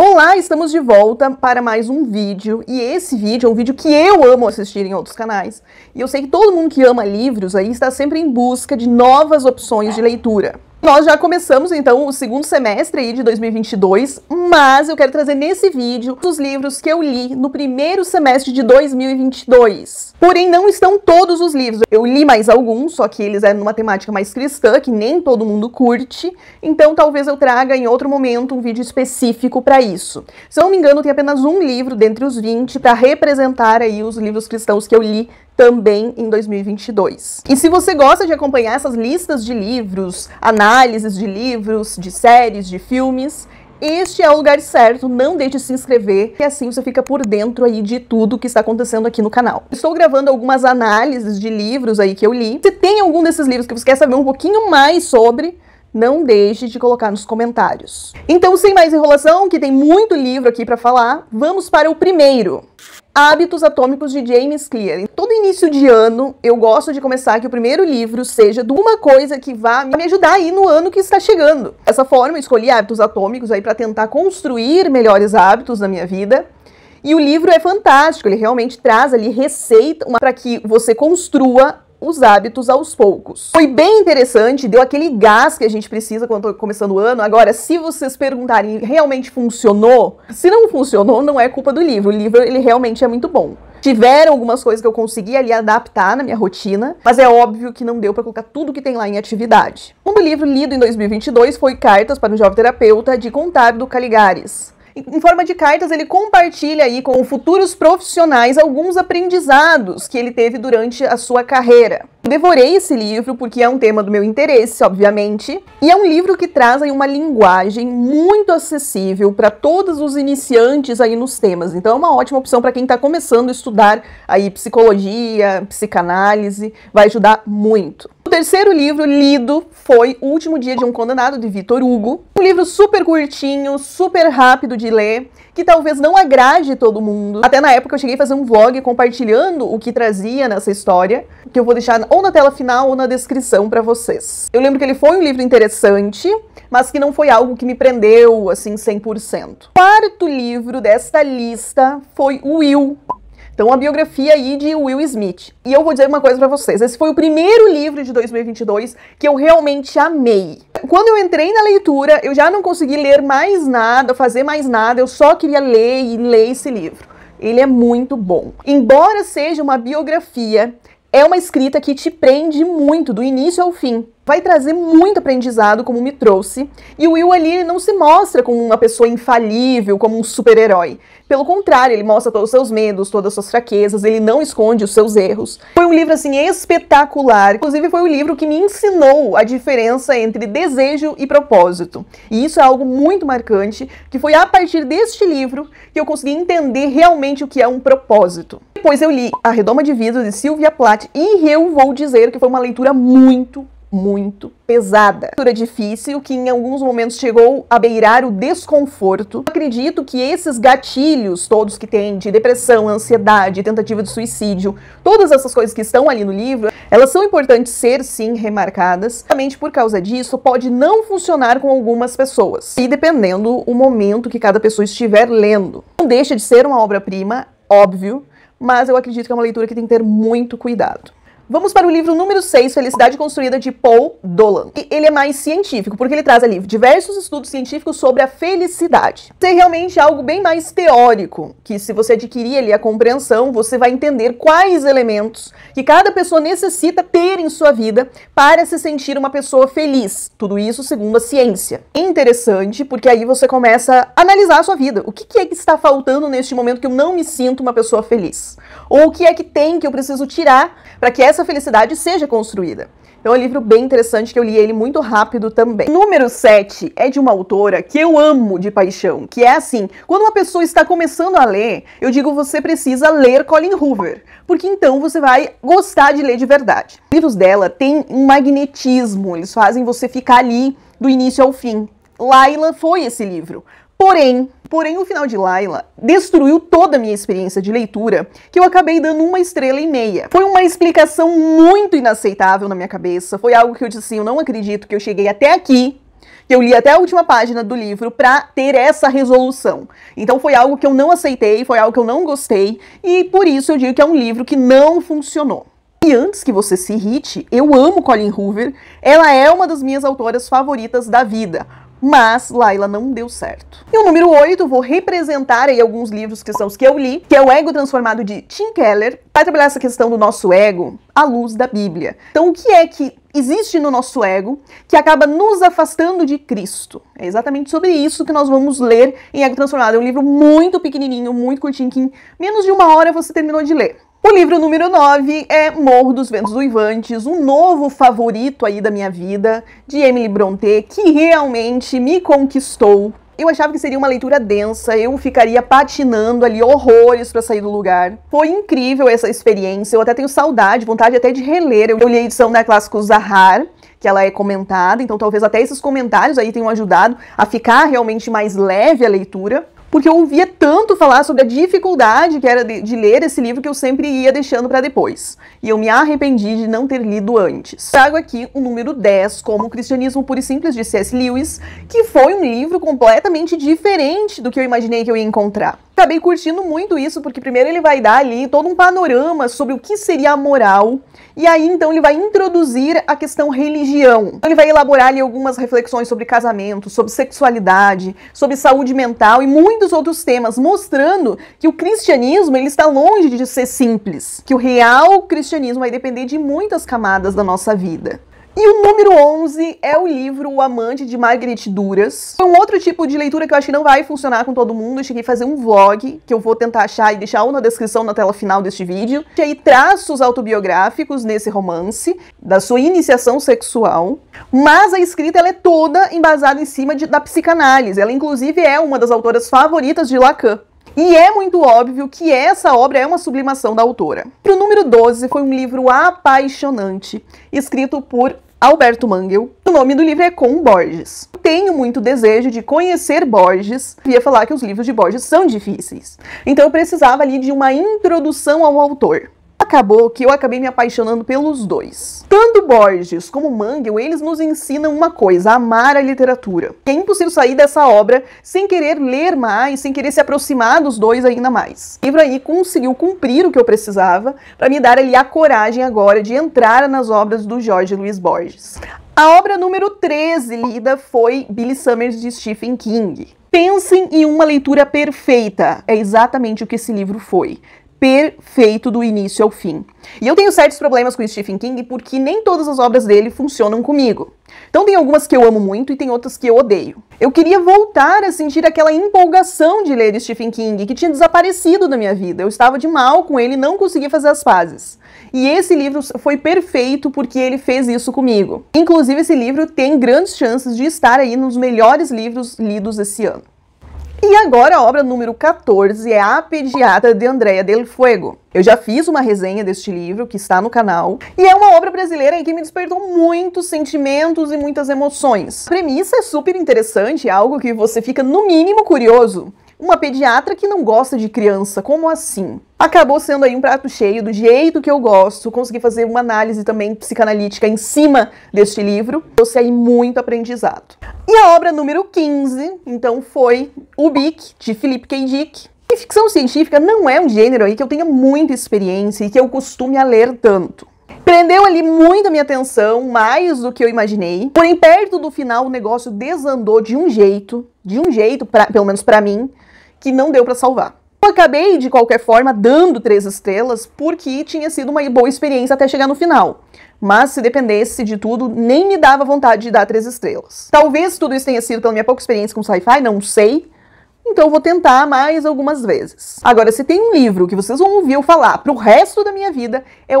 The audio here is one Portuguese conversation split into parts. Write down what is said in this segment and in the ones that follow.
Olá, estamos de volta para mais um vídeo. E esse vídeo é um vídeo que eu amo assistir em outros canais. E eu sei que todo mundo que ama livros aí está sempre em busca de novas opções de leitura. Nós já começamos então o segundo semestre aí de 2022, mas eu quero trazer nesse vídeo os livros que eu li no primeiro semestre de 2022. Porém, não estão todos os livros. Eu li mais alguns, só que eles eram é numa temática mais cristã, que nem todo mundo curte, então talvez eu traga em outro momento um vídeo específico para isso. Se eu não me engano, tem apenas um livro dentre os 20 para representar aí os livros cristãos que eu li também em 2022. E se você gosta de acompanhar essas listas de livros, análises de livros, de séries, de filmes, este é o lugar certo, não deixe de se inscrever, que assim você fica por dentro aí de tudo que está acontecendo aqui no canal. Estou gravando algumas análises de livros aí que eu li. Se tem algum desses livros que você quer saber um pouquinho mais sobre, não deixe de colocar nos comentários. Então, sem mais enrolação, que tem muito livro aqui para falar, vamos para o primeiro. Hábitos Atômicos de James Clear. Todo início de ano, eu gosto de começar que o primeiro livro seja de uma coisa que vá me ajudar aí no ano que está chegando. Dessa forma, eu escolhi hábitos atômicos aí para tentar construir melhores hábitos na minha vida. E o livro é fantástico, ele realmente traz ali receita para que você construa os hábitos aos poucos. Foi bem interessante, deu aquele gás que a gente precisa quando tá começando o ano. Agora, se vocês perguntarem, realmente funcionou? Se não funcionou, não é culpa do livro. O livro ele realmente é muito bom. Tiveram algumas coisas que eu consegui ali adaptar na minha rotina, mas é óbvio que não deu para colocar tudo que tem lá em atividade. Um livro lido em 2022 foi Cartas para um Jovem Terapeuta de Contábil do Caligares em forma de cartas, ele compartilha aí com futuros profissionais alguns aprendizados que ele teve durante a sua carreira. devorei esse livro porque é um tema do meu interesse, obviamente, e é um livro que traz aí uma linguagem muito acessível para todos os iniciantes aí nos temas. Então é uma ótima opção para quem está começando a estudar aí psicologia, psicanálise, vai ajudar muito. O terceiro livro lido foi O Último Dia de um Condenado, de Vitor Hugo. Um livro super curtinho, super rápido de ler, que talvez não agrade todo mundo. Até na época eu cheguei a fazer um vlog compartilhando o que trazia nessa história, que eu vou deixar ou na tela final ou na descrição para vocês. Eu lembro que ele foi um livro interessante, mas que não foi algo que me prendeu, assim, 100%. O quarto livro desta lista foi Will, então, a biografia aí de Will Smith. E eu vou dizer uma coisa para vocês. Esse foi o primeiro livro de 2022 que eu realmente amei. Quando eu entrei na leitura, eu já não consegui ler mais nada, fazer mais nada. Eu só queria ler e ler esse livro. Ele é muito bom. Embora seja uma biografia, é uma escrita que te prende muito do início ao fim vai trazer muito aprendizado, como me trouxe. E o Will ali não se mostra como uma pessoa infalível, como um super-herói. Pelo contrário, ele mostra todos os seus medos, todas as suas fraquezas, ele não esconde os seus erros. Foi um livro, assim, espetacular. Inclusive, foi o livro que me ensinou a diferença entre desejo e propósito. E isso é algo muito marcante, que foi a partir deste livro que eu consegui entender realmente o que é um propósito. Depois eu li A Redoma de Vida de Sylvia Plath, e eu vou dizer que foi uma leitura muito muito pesada. Uma difícil que em alguns momentos chegou a beirar o desconforto. Eu acredito que esses gatilhos todos que tem de depressão, ansiedade, tentativa de suicídio, todas essas coisas que estão ali no livro, elas são importantes ser sim remarcadas. Justamente por causa disso, pode não funcionar com algumas pessoas. E dependendo o momento que cada pessoa estiver lendo. Não deixa de ser uma obra-prima, óbvio, mas eu acredito que é uma leitura que tem que ter muito cuidado. Vamos para o livro número 6, Felicidade Construída, de Paul Dolan. E ele é mais científico, porque ele traz ali diversos estudos científicos sobre a felicidade. Tem realmente algo bem mais teórico, que se você adquirir ali a compreensão, você vai entender quais elementos que cada pessoa necessita ter em sua vida para se sentir uma pessoa feliz. Tudo isso segundo a ciência. É interessante, porque aí você começa a analisar a sua vida. O que é que está faltando neste momento que eu não me sinto uma pessoa feliz? Ou o que é que tem que eu preciso tirar para que essa essa felicidade seja construída. Então é um livro bem interessante que eu li ele muito rápido também. Número 7 é de uma autora que eu amo de paixão, que é assim, quando uma pessoa está começando a ler, eu digo você precisa ler Colin Hoover, porque então você vai gostar de ler de verdade. Os livros dela têm um magnetismo, eles fazem você ficar ali do início ao fim. Laila foi esse livro. Porém, Porém, o final de Laila destruiu toda a minha experiência de leitura, que eu acabei dando uma estrela e meia. Foi uma explicação muito inaceitável na minha cabeça, foi algo que eu disse, assim, eu não acredito que eu cheguei até aqui, que eu li até a última página do livro para ter essa resolução. Então foi algo que eu não aceitei, foi algo que eu não gostei, e por isso eu digo que é um livro que não funcionou. E antes que você se irrite, eu amo Colleen Hoover. Ela é uma das minhas autoras favoritas da vida mas Laila não deu certo. E o número 8, vou representar aí alguns livros que são os que eu li, que é o Ego Transformado de Tim Keller, para trabalhar essa questão do nosso ego à luz da Bíblia. Então, o que é que existe no nosso ego que acaba nos afastando de Cristo. É exatamente sobre isso que nós vamos ler em Ego Transformado. É um livro muito pequenininho, muito curtinho, que em menos de uma hora você terminou de ler. O livro número 9 é Morro dos Ventos Uivantes, um novo favorito aí da minha vida, de Emily Brontë, que realmente me conquistou. Eu achava que seria uma leitura densa, eu ficaria patinando ali horrores para sair do lugar. Foi incrível essa experiência, eu até tenho saudade, vontade até de reler. Eu li a edição da Clássicos Zahar, que ela é comentada, então talvez até esses comentários aí tenham ajudado a ficar realmente mais leve a leitura porque eu ouvia tanto falar sobre a dificuldade que era de, de ler esse livro que eu sempre ia deixando para depois. E eu me arrependi de não ter lido antes. Trago aqui o número 10, como o Cristianismo Puro e Simples de C.S. Lewis, que foi um livro completamente diferente do que eu imaginei que eu ia encontrar. Acabei curtindo muito isso, porque primeiro ele vai dar ali todo um panorama sobre o que seria a moral, e aí então ele vai introduzir a questão religião. Ele vai elaborar ali algumas reflexões sobre casamento, sobre sexualidade, sobre saúde mental e muito muitos outros temas, mostrando que o cristianismo ele está longe de ser simples, que o real cristianismo vai depender de muitas camadas da nossa vida. E o número 11 é o livro O Amante de Margaret Duras. Foi um outro tipo de leitura que eu acho que não vai funcionar com todo mundo. Eu cheguei a fazer um vlog, que eu vou tentar achar e deixar ou na descrição na tela final deste vídeo. aí traços autobiográficos nesse romance, da sua iniciação sexual. Mas a escrita ela é toda embasada em cima de, da psicanálise. Ela, inclusive, é uma das autoras favoritas de Lacan. E é muito óbvio que essa obra é uma sublimação da autora. O número 12 foi um livro apaixonante, escrito por Alberto Mangel. O nome do livro é Com Borges. Tenho muito desejo de conhecer Borges. Ia falar que os livros de Borges são difíceis. Então eu precisava ali de uma introdução ao autor acabou que eu acabei me apaixonando pelos dois. Tanto Borges como Mangel, eles nos ensinam uma coisa, amar a literatura. é impossível sair dessa obra sem querer ler mais, sem querer se aproximar dos dois ainda mais. O livro aí conseguiu cumprir o que eu precisava para me dar ali a coragem agora de entrar nas obras do Jorge Luiz Borges. A obra número 13 lida foi Billy Summers de Stephen King. Pensem em uma leitura perfeita. É exatamente o que esse livro foi perfeito do início ao fim. E eu tenho certos problemas com Stephen King porque nem todas as obras dele funcionam comigo. Então tem algumas que eu amo muito e tem outras que eu odeio. Eu queria voltar a sentir aquela empolgação de ler Stephen King que tinha desaparecido da minha vida. Eu estava de mal com ele, não conseguia fazer as pazes. E esse livro foi perfeito porque ele fez isso comigo. Inclusive esse livro tem grandes chances de estar aí nos melhores livros lidos esse ano. E agora a obra número 14 é A Pediatra de Andrea del Fuego. Eu já fiz uma resenha deste livro que está no canal e é uma obra brasileira em que me despertou muitos sentimentos e muitas emoções. A premissa é super interessante, é algo que você fica no mínimo curioso. Uma pediatra que não gosta de criança, como assim? Acabou sendo aí um prato cheio do jeito que eu gosto, consegui fazer uma análise também psicanalítica em cima deste livro, trouxe aí muito aprendizado. E a obra número 15, então, foi O Bic, de Philip K. Dick, e ficção científica não é um gênero aí que eu tenha muita experiência e que eu costume a ler tanto. Prendeu ali muito a minha atenção, mais do que eu imaginei. Porém, perto do final, o negócio desandou de um jeito, de um jeito, pra, pelo menos para mim, que não deu para salvar. Eu acabei, de qualquer forma, dando três estrelas porque tinha sido uma boa experiência até chegar no final. Mas se dependesse de tudo, nem me dava vontade de dar três estrelas. Talvez tudo isso tenha sido pela minha pouca experiência com sci-fi, não sei. Então vou tentar mais algumas vezes. Agora, se tem um livro que vocês vão ouvir eu falar pro resto da minha vida, é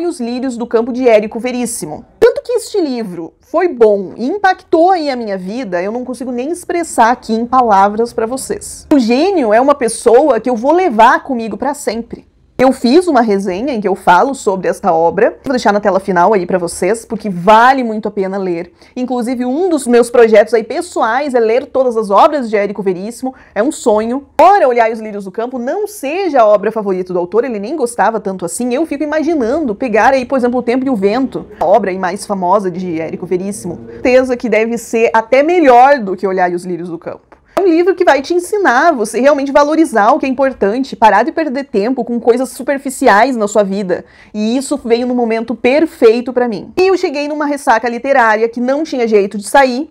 e os Lírios do Campo de Érico Veríssimo que este livro foi bom e impactou aí a minha vida, eu não consigo nem expressar aqui em palavras para vocês. O gênio é uma pessoa que eu vou levar comigo para sempre. Eu fiz uma resenha em que eu falo sobre esta obra. Vou deixar na tela final aí para vocês, porque vale muito a pena ler. Inclusive, um dos meus projetos aí pessoais é ler todas as obras de Érico Veríssimo. É um sonho. Ora, Olhar os Lírios do Campo não seja a obra favorita do autor, ele nem gostava tanto assim. Eu fico imaginando pegar aí, por exemplo, O Tempo e o Vento, a obra aí mais famosa de Érico Veríssimo. Certeza que deve ser até melhor do que Olhar os Lírios do Campo um livro que vai te ensinar você realmente valorizar o que é importante, parar de perder tempo com coisas superficiais na sua vida. E isso veio no momento perfeito para mim. E eu cheguei numa ressaca literária que não tinha jeito de sair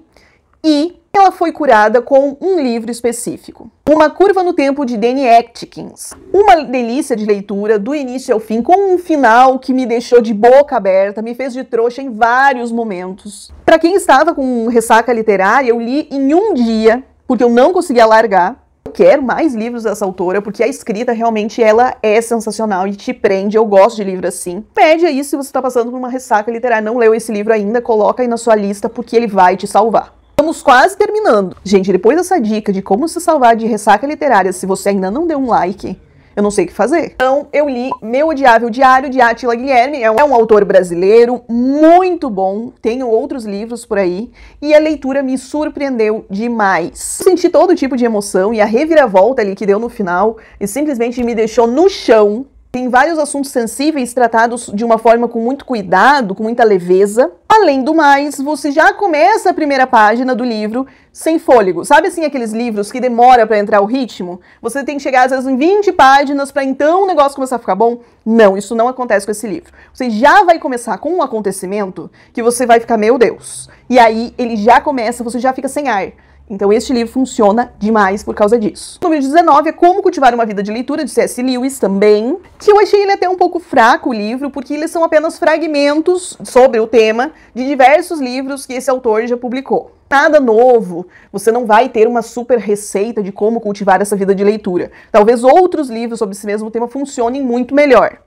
e ela foi curada com um livro específico. Uma Curva no Tempo de Danny Atkins. Uma delícia de leitura do início ao fim, com um final que me deixou de boca aberta, me fez de trouxa em vários momentos. Para quem estava com ressaca literária, eu li em um dia porque eu não conseguia largar. Eu quero mais livros dessa autora, porque a escrita realmente ela é sensacional e te prende. Eu gosto de livro assim. Pede aí se você está passando por uma ressaca literária, não leu esse livro ainda, coloca aí na sua lista, porque ele vai te salvar. Estamos quase terminando. Gente, depois dessa dica de como se salvar de ressaca literária, se você ainda não deu um like, eu não sei o que fazer. Então, eu li Meu Odiável Diário, de Atila Guilherme, é um, é um autor brasileiro muito bom, tenho outros livros por aí, e a leitura me surpreendeu demais. Eu senti todo tipo de emoção e a reviravolta ali que deu no final e simplesmente me deixou no chão tem vários assuntos sensíveis tratados de uma forma com muito cuidado, com muita leveza. Além do mais, você já começa a primeira página do livro sem fôlego. Sabe assim aqueles livros que demora para entrar o ritmo? Você tem que chegar às vezes em 20 páginas para então o negócio começar a ficar bom? Não, isso não acontece com esse livro. Você já vai começar com um acontecimento que você vai ficar, meu Deus. E aí ele já começa, você já fica sem ar. Então este livro funciona demais por causa disso. 2019 número 19 é Como Cultivar uma Vida de Leitura, de C.S. Lewis também, que eu achei ele até um pouco fraco o livro, porque eles são apenas fragmentos sobre o tema de diversos livros que esse autor já publicou. Nada novo, você não vai ter uma super receita de como cultivar essa vida de leitura. Talvez outros livros sobre esse mesmo tema funcionem muito melhor.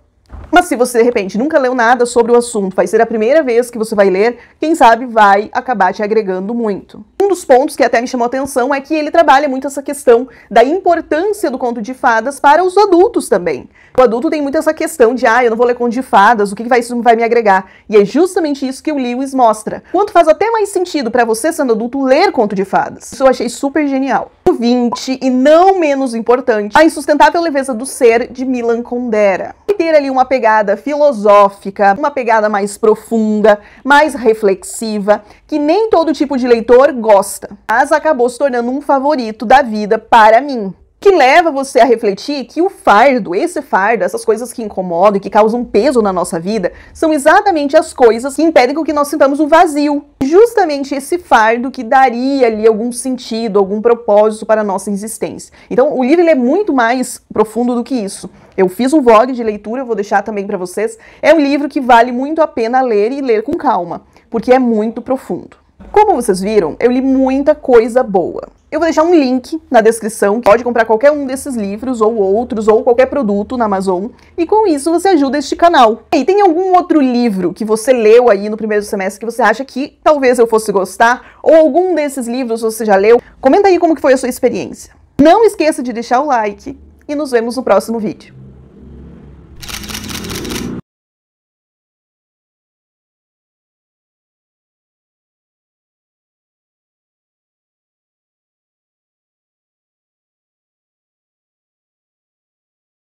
Mas se você de repente nunca leu nada sobre o assunto, vai ser a primeira vez que você vai ler, quem sabe vai acabar te agregando muito. Um dos pontos que até me chamou atenção é que ele trabalha muito essa questão da importância do conto de fadas para os adultos também. O adulto tem muito essa questão de, ah, eu não vou ler conto de fadas, o que, que vai, isso vai me agregar? E é justamente isso que o Lewis mostra. Quanto faz até mais sentido para você, sendo adulto, ler conto de fadas. Isso eu achei super genial. O 20, e não menos importante, a insustentável leveza do ser de Milan Condera ter ali uma pegada filosófica, uma pegada mais profunda, mais reflexiva, que nem todo tipo de leitor gosta, mas acabou se tornando um favorito da vida para mim que leva você a refletir que o fardo, esse fardo, essas coisas que incomodam e que causam peso na nossa vida, são exatamente as coisas que impedem que nós sintamos o vazio. Justamente esse fardo que daria ali algum sentido, algum propósito para a nossa existência. Então, o livro é muito mais profundo do que isso. Eu fiz um vlog de leitura, vou deixar também para vocês. É um livro que vale muito a pena ler e ler com calma, porque é muito profundo. Como vocês viram, eu li muita coisa boa. Eu vou deixar um link na descrição, que pode comprar qualquer um desses livros, ou outros, ou qualquer produto na Amazon, e com isso você ajuda este canal. E tem algum outro livro que você leu aí no primeiro semestre que você acha que talvez eu fosse gostar, ou algum desses livros você já leu? Comenta aí como que foi a sua experiência. Não esqueça de deixar o like, e nos vemos no próximo vídeo.